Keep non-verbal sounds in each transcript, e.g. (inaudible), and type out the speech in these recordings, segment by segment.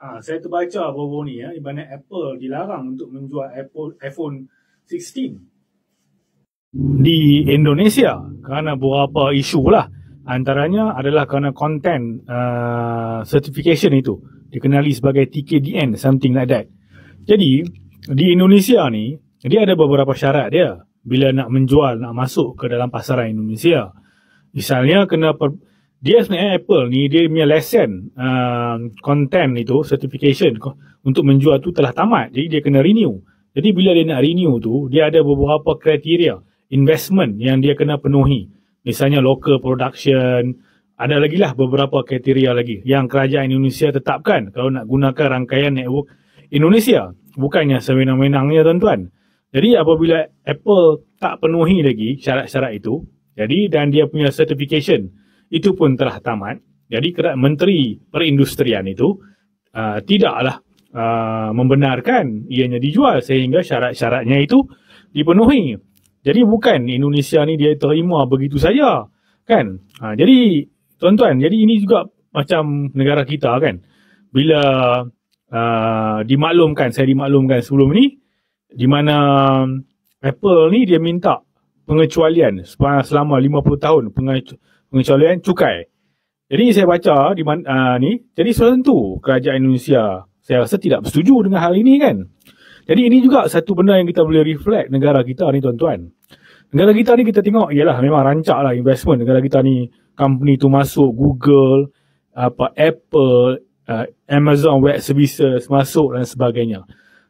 Ha, saya terbaca baru-baru ni ya, di mana Apple dilarang untuk menjual Apple iPhone 16 di Indonesia kerana beberapa isu lah. Antaranya adalah kerana konten uh, certification itu dikenali sebagai TKDN, something like that. Jadi, di Indonesia ni, dia ada beberapa syarat dia bila nak menjual, nak masuk ke dalam pasaran Indonesia. Misalnya, kena per, dia sebenarnya Apple ni dia punya lesson uh, content itu certification untuk menjual tu telah tamat jadi dia kena renew jadi bila dia nak renew tu dia ada beberapa kriteria investment yang dia kena penuhi misalnya local production ada lagi lah beberapa kriteria lagi yang kerajaan Indonesia tetapkan kalau nak gunakan rangkaian network Indonesia bukannya sewenang-wenangnya tuan-tuan jadi apabila Apple tak penuhi lagi syarat-syarat itu jadi dan dia punya certification itu pun telah tamat. Jadi menteri perindustrian itu uh, tidaklah uh, membenarkan ianya dijual sehingga syarat-syaratnya itu dipenuhi. Jadi bukan Indonesia ni dia terima begitu saja kan. Ha, jadi tuan-tuan jadi ini juga macam negara kita kan. Bila uh, dimaklumkan saya dimaklumkan sebelum ni di mana Apple ni dia minta pengecualian selama 50 tahun pengecualian cukai. Jadi saya baca di mana uh, ni, jadi sudah tentu kerajaan Indonesia saya rasa tidak bersetuju dengan hal ini kan. Jadi ini juga satu benda yang kita boleh reflect negara kita ni tuan-tuan. Negara kita ni kita tengok ialah memang rancak lah investment negara kita ni. Company tu masuk Google, apa Apple, uh, Amazon Web Services masuk dan sebagainya.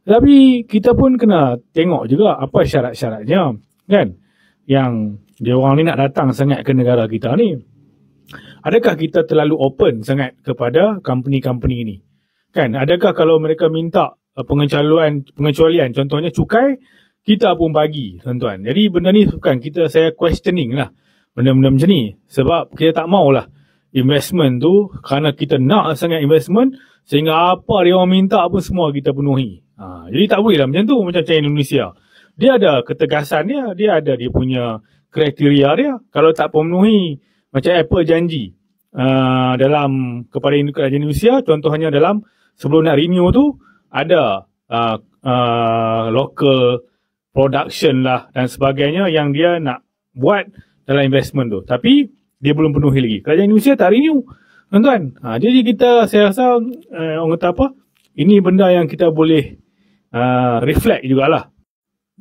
Tapi kita pun kena tengok juga apa syarat-syaratnya kan yang dia orang ni nak datang sangat ke negara kita ni. Adakah kita terlalu open sangat kepada company-company ni? Kan, adakah kalau mereka minta uh, pengecualian pengecualian contohnya cukai kita pun bagi tuan-tuan. Jadi benda ni bukan kita saya questioning lah benda-benda macam ni sebab kita tak maulah investment tu kerana kita nak sangat investment sehingga apa dia orang minta pun semua kita penuhi. Ha, jadi tak boleh lah macam tu macam China Indonesia dia ada ketegasan dia, dia ada dia punya kriteria dia. Kalau tak memenuhi macam Apple janji uh, dalam kepada kerajaan Indonesia, contohnya dalam sebelum nak renew tu ada uh, uh, local production lah dan sebagainya yang dia nak buat dalam investment tu. Tapi dia belum penuhi lagi. Kerajaan Indonesia tak renew. Tuan-tuan, ha, jadi kita saya rasa uh, orang kata apa, ini benda yang kita boleh uh, reflect jugalah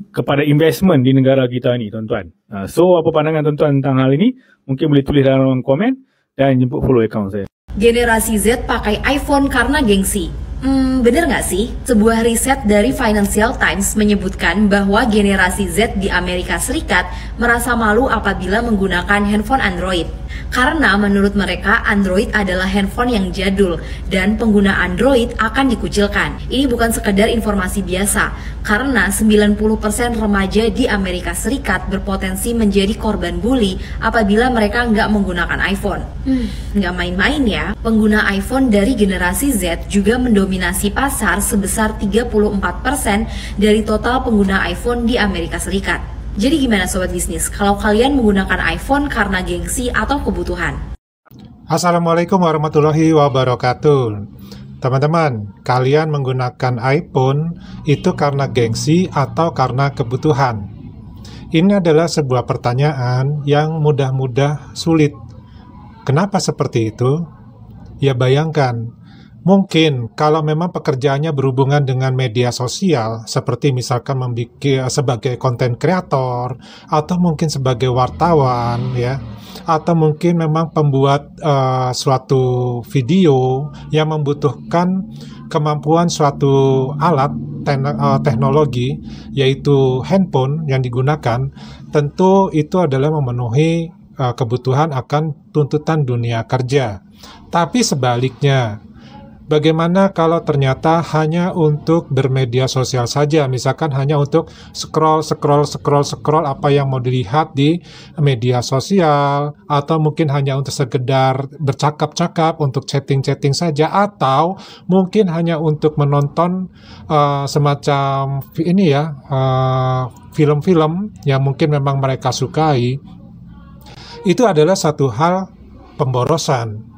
kepada investment di negara kita ni tuan-tuan. Uh, so apa pandangan tuan-tuan tentang hal ini? Mungkin boleh tulis dalam komen dan jemput follow account saya. Generasi Z pakai iPhone karena gengsi. Hmm, bener nggak sih? Sebuah riset dari Financial Times menyebutkan bahwa generasi Z di Amerika Serikat merasa malu apabila menggunakan handphone Android. Karena menurut mereka Android adalah handphone yang jadul dan pengguna Android akan dikucilkan. Ini bukan sekedar informasi biasa, karena 90% remaja di Amerika Serikat berpotensi menjadi korban bully apabila mereka nggak menggunakan iPhone. Hmm, nggak main-main ya, pengguna iPhone dari generasi Z juga mendominasi mendominasi pasar sebesar 34% dari total pengguna iPhone di Amerika Serikat. Jadi gimana sobat bisnis kalau kalian menggunakan iPhone karena gengsi atau kebutuhan? Assalamualaikum warahmatullahi wabarakatuh. Teman-teman, kalian menggunakan iPhone itu karena gengsi atau karena kebutuhan? Ini adalah sebuah pertanyaan yang mudah-mudah sulit. Kenapa seperti itu? Ya bayangkan, Mungkin kalau memang pekerjaannya berhubungan dengan media sosial, seperti misalkan membuat eh, sebagai konten kreator atau mungkin sebagai wartawan, ya, atau mungkin memang pembuat uh, suatu video yang membutuhkan kemampuan suatu alat te uh, eh, teknologi, yaitu handphone yang digunakan, tentu itu adalah memenuhi uh, kebutuhan akan tuntutan dunia kerja. Tapi sebaliknya, Bagaimana kalau ternyata hanya untuk bermedia sosial saja, misalkan hanya untuk scroll, scroll, scroll, scroll apa yang mau dilihat di media sosial, atau mungkin hanya untuk sekedar bercakap-cakap untuk chatting-chatting saja, atau mungkin hanya untuk menonton uh, semacam ini ya film eh, film-film yang mungkin memang mereka sukai. Itu adalah satu hal pemborosan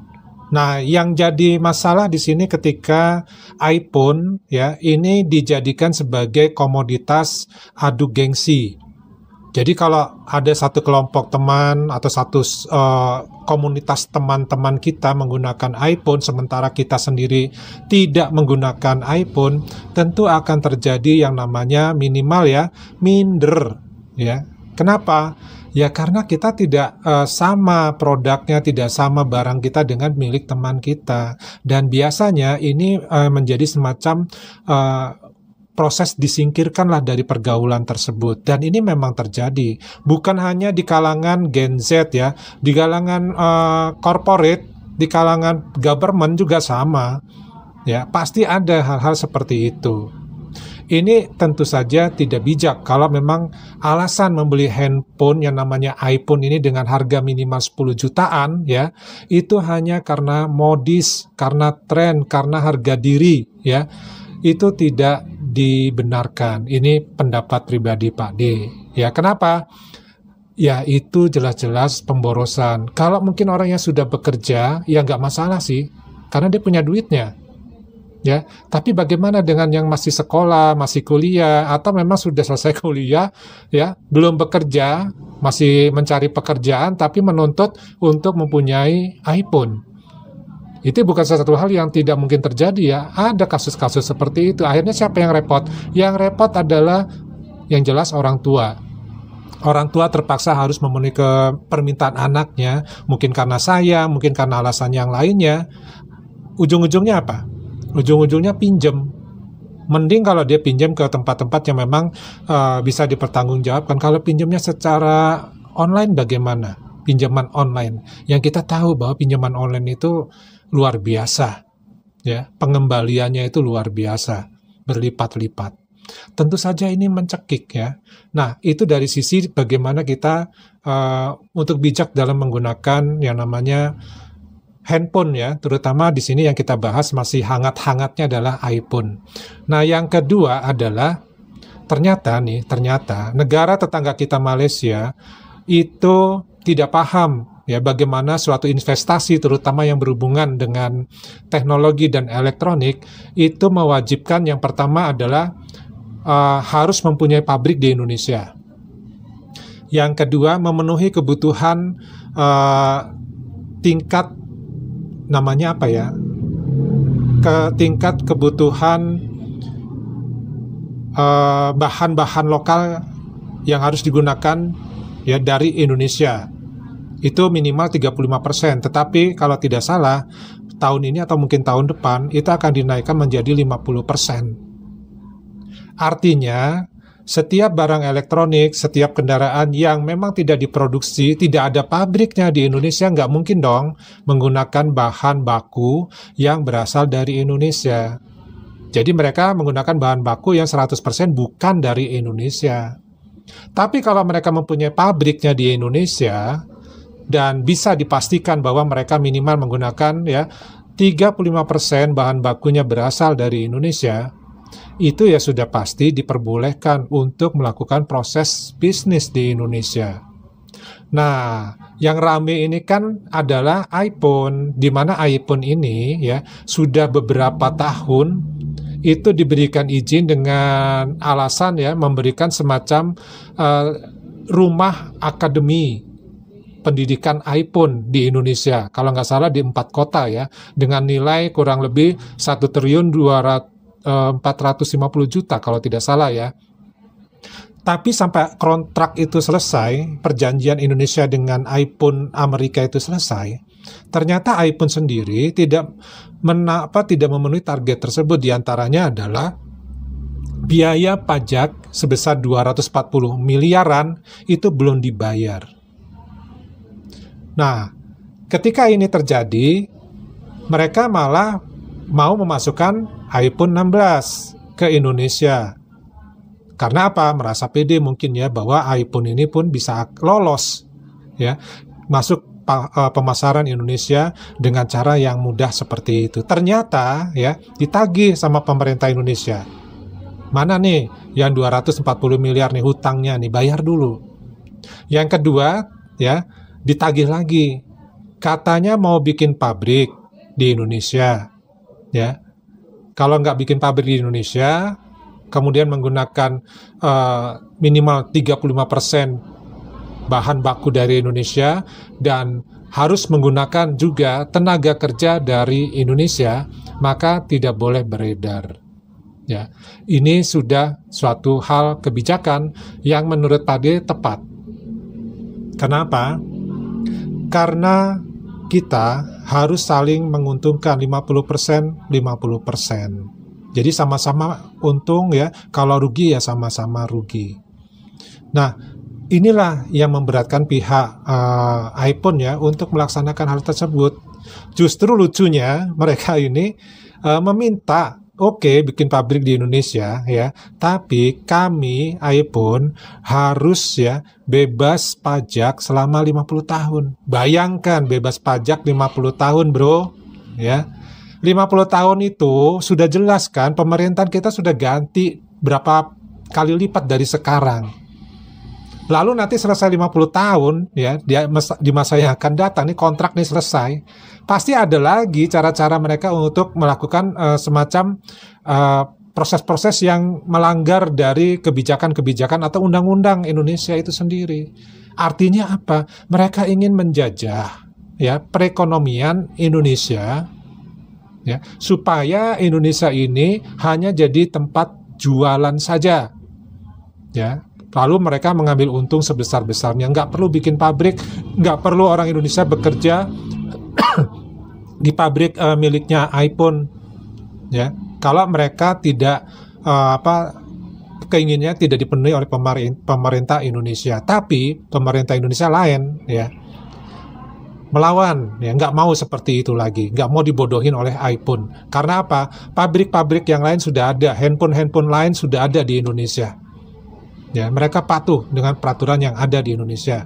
Nah, yang jadi masalah di sini ketika iPhone ya ini dijadikan sebagai komoditas adu gengsi. Jadi kalau ada satu kelompok teman atau satu uh, komunitas teman-teman kita menggunakan iPhone sementara kita sendiri tidak menggunakan iPhone, tentu akan terjadi yang namanya minimal ya minder ya. Kenapa? Ya karena kita tidak uh, sama produknya, tidak sama barang kita dengan milik teman kita. Dan biasanya ini uh, menjadi semacam uh, proses disingkirkanlah dari pergaulan tersebut dan ini memang terjadi bukan hanya di kalangan Gen Z ya di kalangan uh, corporate di kalangan government juga sama ya pasti ada hal-hal seperti itu ini tentu saja tidak bijak kalau memang alasan membeli handphone yang namanya iPhone ini dengan harga minimal 10 jutaan ya, itu hanya karena modis, karena tren, karena harga diri ya. Itu tidak dibenarkan. Ini pendapat pribadi Pak D. Ya, kenapa? Ya itu jelas-jelas pemborosan. Kalau mungkin orang yang sudah bekerja, ya nggak masalah sih, karena dia punya duitnya ya. Tapi bagaimana dengan yang masih sekolah, masih kuliah, atau memang sudah selesai (laughs) kuliah, ya, belum bekerja, masih mencari pekerjaan, tapi menuntut untuk mempunyai iPhone. Itu bukan sesuatu hal yang tidak mungkin terjadi ya. Ada kasus-kasus seperti itu. Akhirnya siapa yang repot? Yang repot adalah yang jelas orang tua orang tua terpaksa harus memenuhi ke permintaan anaknya, mungkin karena saya, mungkin karena alasan yang lainnya. Ujung-ujungnya apa? ujung-ujungnya pinjam mending kalau dia pinjam ke tempat-tempat yang memang uh, bisa dipertanggungjawabkan kalau pinjamnya secara online bagaimana pinjaman online yang kita tahu bahwa pinjaman online itu luar biasa ya pengembaliannya itu luar biasa berlipat-lipat tentu saja ini mencekik ya nah itu dari sisi bagaimana kita uh, untuk bijak dalam menggunakan yang namanya handphone ya, terutama di sini yang kita bahas masih hangat-hangatnya adalah iPhone. Nah, yang kedua adalah ternyata nih, ternyata negara tetangga kita Malaysia itu tidak paham ya bagaimana suatu investasi terutama yang berhubungan dengan teknologi dan elektronik itu mewajibkan yang pertama adalah uh, harus mempunyai pabrik di Indonesia. Yang kedua memenuhi kebutuhan uh, tingkat namanya apa ya ke tingkat kebutuhan eh, bahan-bahan uh, lokal yang harus digunakan ya dari Indonesia itu minimal 35%. Tetapi kalau tidak salah tahun ini atau mungkin tahun depan itu akan dinaikkan menjadi 50%. Artinya setiap barang elektronik, setiap kendaraan yang memang tidak diproduksi, tidak ada pabriknya di Indonesia, nggak mungkin dong menggunakan bahan baku yang berasal dari Indonesia. Jadi mereka menggunakan bahan baku yang 100% bukan dari Indonesia. Tapi kalau mereka mempunyai pabriknya di Indonesia dan bisa dipastikan bahwa mereka minimal menggunakan ya 35% bahan bakunya berasal dari Indonesia, itu ya sudah pasti diperbolehkan untuk melakukan proses bisnis di Indonesia. Nah, yang rame ini kan adalah iPhone, di mana iPhone ini ya sudah beberapa tahun itu diberikan izin dengan alasan ya memberikan semacam uh, rumah akademi pendidikan iPhone di Indonesia. Kalau nggak salah di empat kota ya, dengan nilai kurang lebih satu triliun dua ratus. 450 eh, juta kalau tidak salah ya. Tapi sampai kontrak itu selesai, perjanjian Indonesia dengan iPhone Amerika itu selesai, ternyata iPhone sendiri tidak menapa tidak memenuhi target tersebut diantaranya adalah biaya pajak sebesar 240 miliaran itu belum dibayar. Nah, ketika ini terjadi, mereka malah mau memasukkan iPhone 16 ke Indonesia. Karena apa? Merasa pede mungkin ya bahwa iPhone ini pun bisa lolos ya masuk eh, pemasaran Indonesia dengan cara yang mudah seperti itu. Ternyata ya ditagih sama pemerintah Indonesia. Mana nih yang 240 miliar nih hutangnya nih bayar dulu. Yang kedua ya ditagih lagi. Katanya mau bikin pabrik di Indonesia ya kalau nggak bikin pabrik di Indonesia kemudian menggunakan uh, minimal 35% bahan baku dari Indonesia dan harus menggunakan juga tenaga kerja dari Indonesia maka tidak boleh beredar ya ini sudah suatu hal kebijakan yang menurut tadi tepat kenapa karena kita harus saling menguntungkan 50%, 50%. Jadi sama-sama untung ya, kalau rugi ya sama-sama rugi. Nah, inilah yang memberatkan pihak uh, iPhone ya untuk melaksanakan hal tersebut. Justru lucunya mereka ini uh, meminta oke okay, bikin pabrik di Indonesia ya, tapi kami iPhone harus ya bebas pajak selama 50 tahun. Bayangkan bebas pajak 50 tahun, Bro, ya. 50 tahun itu sudah jelas kan pemerintahan kita sudah ganti berapa kali lipat dari sekarang. Lalu nanti selesai 50 tahun ya, di masa yang akan datang nih kontrak nih selesai pasti ada lagi cara-cara mereka untuk melakukan uh, semacam proses eh, proses-proses yang melanggar dari kebijakan-kebijakan atau undang-undang Indonesia itu sendiri. Artinya apa? Mereka ingin menjajah ya perekonomian Indonesia ya supaya Indonesia ini hanya jadi tempat jualan saja. Ya. Lalu mereka mengambil untung sebesar-besarnya, nggak perlu bikin pabrik, nggak perlu orang Indonesia bekerja di pabrik uh, miliknya iPhone ya kalau mereka tidak uh, apa keinginnya tidak dipenuhi oleh pemerintah Indonesia tapi pemerintah Indonesia lain ya melawan ya nggak mau seperti itu lagi nggak mau dibodohin oleh iPhone karena apa pabrik-pabrik yang lain sudah ada handphone-handphone lain sudah ada di Indonesia ya mereka patuh dengan peraturan yang ada di Indonesia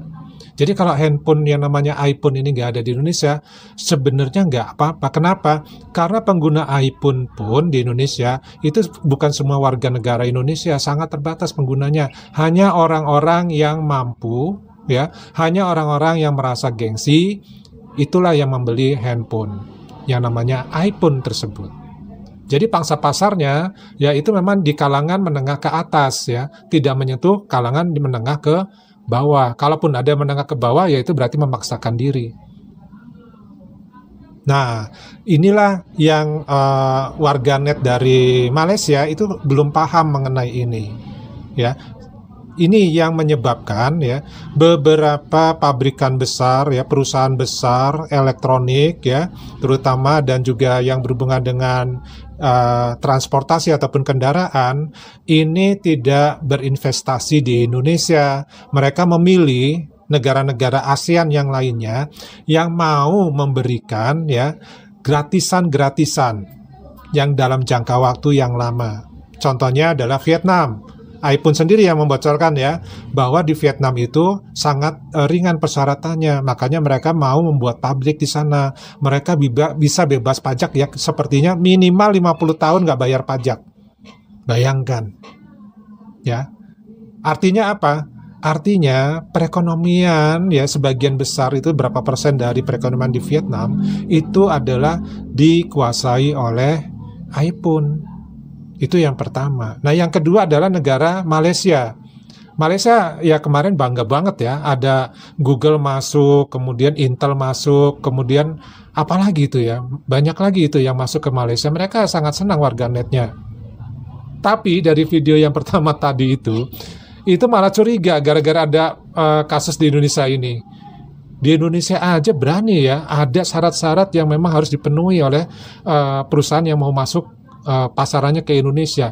jadi kalau handphone yang namanya iPhone ini nggak ada di Indonesia, sebenarnya nggak apa-apa. Kenapa? Karena pengguna iPhone pun di Indonesia itu bukan semua warga negara Indonesia, sangat terbatas penggunanya. Hanya orang-orang yang mampu, ya, hanya orang-orang yang merasa gengsi, itulah yang membeli handphone yang namanya iPhone tersebut. Jadi pangsa pasarnya ya itu memang di kalangan menengah ke atas ya, tidak menyentuh kalangan di menengah ke bawah. Kalaupun ada yang menengah ke bawah, yaitu berarti memaksakan diri. Nah, inilah yang uh, warganet dari Malaysia itu belum paham mengenai ini. Ya, ini yang menyebabkan ya beberapa pabrikan besar ya perusahaan besar elektronik ya terutama dan juga yang berhubungan dengan uh, transportasi ataupun kendaraan ini tidak berinvestasi di Indonesia. Mereka memilih negara-negara ASEAN yang lainnya yang mau memberikan ya gratisan-gratisan yang dalam jangka waktu yang lama. Contohnya adalah Vietnam iPhone sendiri yang membocorkan ya bahwa di Vietnam itu sangat e, ringan persyaratannya, makanya mereka mau membuat pabrik di sana. Mereka bisa bebas pajak ya, sepertinya minimal 50 tahun nggak bayar pajak. Bayangkan, ya. Artinya apa? Artinya perekonomian ya sebagian besar itu berapa persen dari perekonomian di Vietnam itu adalah dikuasai oleh iPhone itu yang pertama. Nah, yang kedua adalah negara Malaysia. Malaysia ya kemarin bangga banget ya, ada Google masuk, kemudian Intel masuk, kemudian apalagi itu ya, banyak lagi itu yang masuk ke Malaysia. Mereka sangat senang warga netnya. Tapi dari video yang (laughs) pertama tadi itu, itu malah curiga gara-gara ada uh, kasus di Indonesia ini di Indonesia aja berani ya ada syarat-syarat yang memang harus dipenuhi oleh uh, perusahaan yang mau masuk uh, pasarannya ke Indonesia.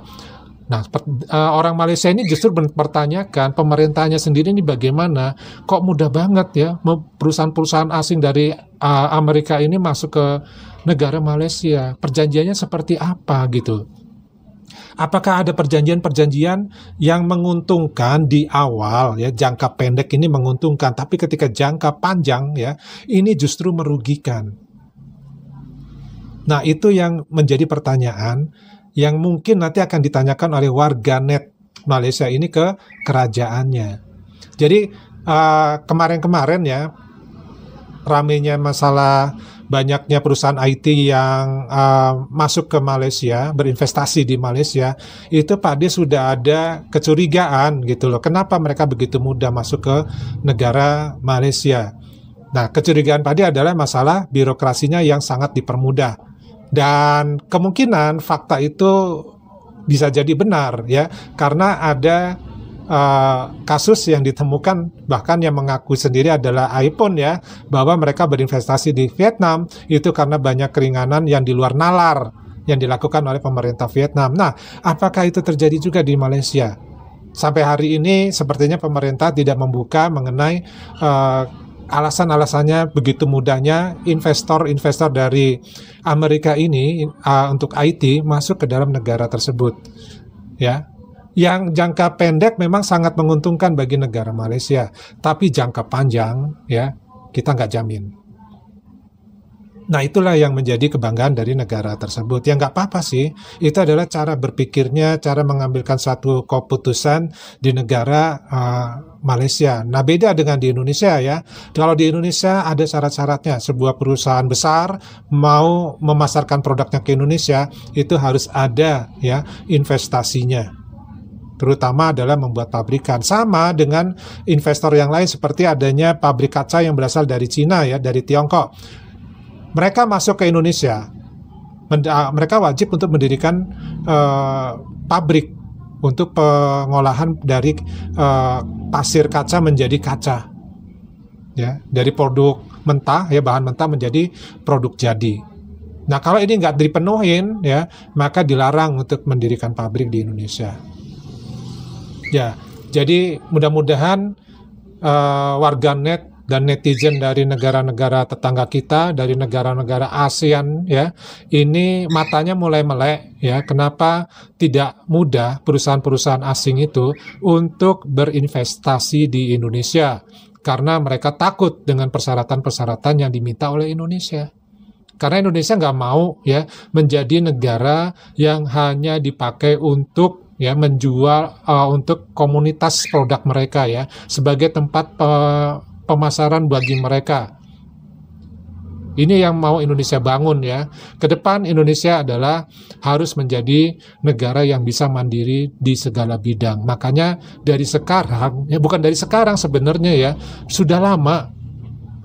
Nah, per, uh, orang Malaysia ini justru mempertanyakan pemerintahnya sendiri ini bagaimana kok mudah banget ya perusahaan-perusahaan asing dari uh, Amerika ini masuk ke negara Malaysia. Perjanjiannya seperti apa gitu. Apakah ada perjanjian-perjanjian yang menguntungkan di awal ya jangka pendek ini menguntungkan tapi ketika jangka panjang ya ini justru merugikan. Nah, itu yang menjadi pertanyaan yang mungkin nanti akan ditanyakan oleh warga net Malaysia ini ke kerajaannya. Jadi kemarin ah, kemarin-kemarin ya ramenya masalah banyaknya perusahaan IT yang uh, masuk ke Malaysia berinvestasi di Malaysia itu Pak sudah ada kecurigaan gitu loh kenapa mereka begitu mudah masuk ke negara Malaysia Nah, kecurigaan tadi adalah masalah birokrasinya yang sangat dipermudah dan kemungkinan fakta itu bisa jadi benar ya karena ada uh, kasus yang ditemukan bahkan yang mengaku sendiri adalah iPhone ya bahwa mereka berinvestasi di Vietnam itu karena banyak keringanan yang di luar nalar yang dilakukan oleh pemerintah Vietnam. Nah, apakah itu terjadi juga di Malaysia? Sampai hari ini sepertinya pemerintah tidak membuka mengenai uh, alasan-alasannya begitu mudahnya investor-investor dari Amerika ini uh, untuk IT masuk ke dalam negara tersebut ya yang jangka pendek memang sangat menguntungkan bagi negara Malaysia tapi jangka panjang ya kita nggak jamin Nah itulah yang menjadi kebanggaan dari negara tersebut. Ya nggak apa-apa sih, itu adalah cara berpikirnya, cara mengambilkan satu keputusan di negara uh, Malaysia. Nah beda dengan di Indonesia ya. Kalau di Indonesia ada syarat-syaratnya, sebuah perusahaan besar mau memasarkan produknya ke Indonesia itu harus ada ya investasinya terutama adalah membuat pabrikan sama dengan investor yang lain seperti adanya pabrik kaca yang berasal dari Cina ya dari Tiongkok mereka masuk ke Indonesia, ah, mereka wajib untuk mendirikan uh, pabrik untuk pengolahan dari uh, pasir kaca menjadi kaca, ya dari produk mentah ya bahan mentah menjadi produk jadi. Nah kalau ini nggak dipenuhin ya maka dilarang untuk mendirikan pabrik di Indonesia. Ya jadi mudah-mudahan uh, warganet dan netizen dari negara-negara tetangga kita, dari negara-negara ASEAN ya, ini matanya mulai melek ya, kenapa tidak mudah perusahaan-perusahaan asing itu untuk berinvestasi di Indonesia karena mereka takut dengan persyaratan-persyaratan yang diminta oleh Indonesia. Karena Indonesia nggak mau ya menjadi negara yang hanya dipakai untuk ya menjual uh, untuk komunitas produk mereka ya sebagai tempat uh, pemasaran bagi mereka. Ini yang mau Indonesia bangun ya. Ke depan Indonesia adalah harus menjadi negara yang bisa mandiri di segala bidang. Makanya dari sekarang, ya bukan dari sekarang sebenarnya ya, sudah lama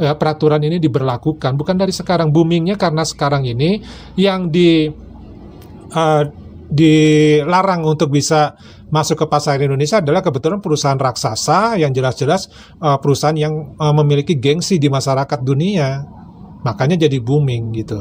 ya, peraturan ini diberlakukan. Bukan dari sekarang boomingnya karena sekarang ini yang di uh, dilarang untuk bisa masuk ke pasar Indonesia adalah kebetulan perusahaan raksasa yang jelas-jelas uh, perusahaan yang uh, memiliki gengsi di masyarakat dunia. Makanya jadi booming gitu.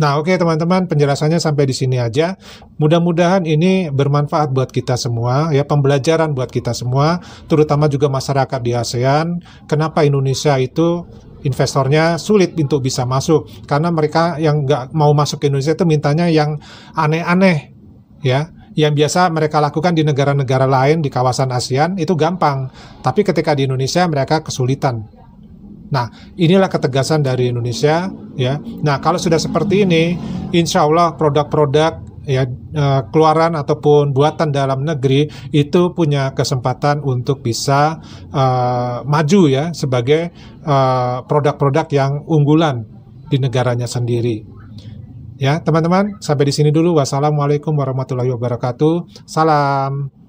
Nah, oke okay, teman-teman, penjelasannya sampai di sini aja. Mudah-mudahan ini bermanfaat buat kita semua, ya pembelajaran buat kita semua, terutama juga masyarakat di ASEAN. Kenapa Indonesia itu investornya sulit untuk bisa masuk karena mereka yang nggak mau masuk ke Indonesia itu mintanya yang aneh-aneh ya yang biasa mereka lakukan di negara-negara lain di kawasan ASEAN itu gampang tapi ketika di Indonesia mereka kesulitan Nah, inilah ketegasan dari Indonesia ya. Nah, kalau sudah seperti ini, insya Allah produk-produk ya e, keluaran ataupun buatan dalam negeri itu punya kesempatan untuk bisa uh, maju ya sebagai e, produk-produk uh, produk -produk yang unggulan di negaranya sendiri. Ya, teman-teman, sampai di sini dulu. Wassalamualaikum warahmatullahi wabarakatuh. Salam.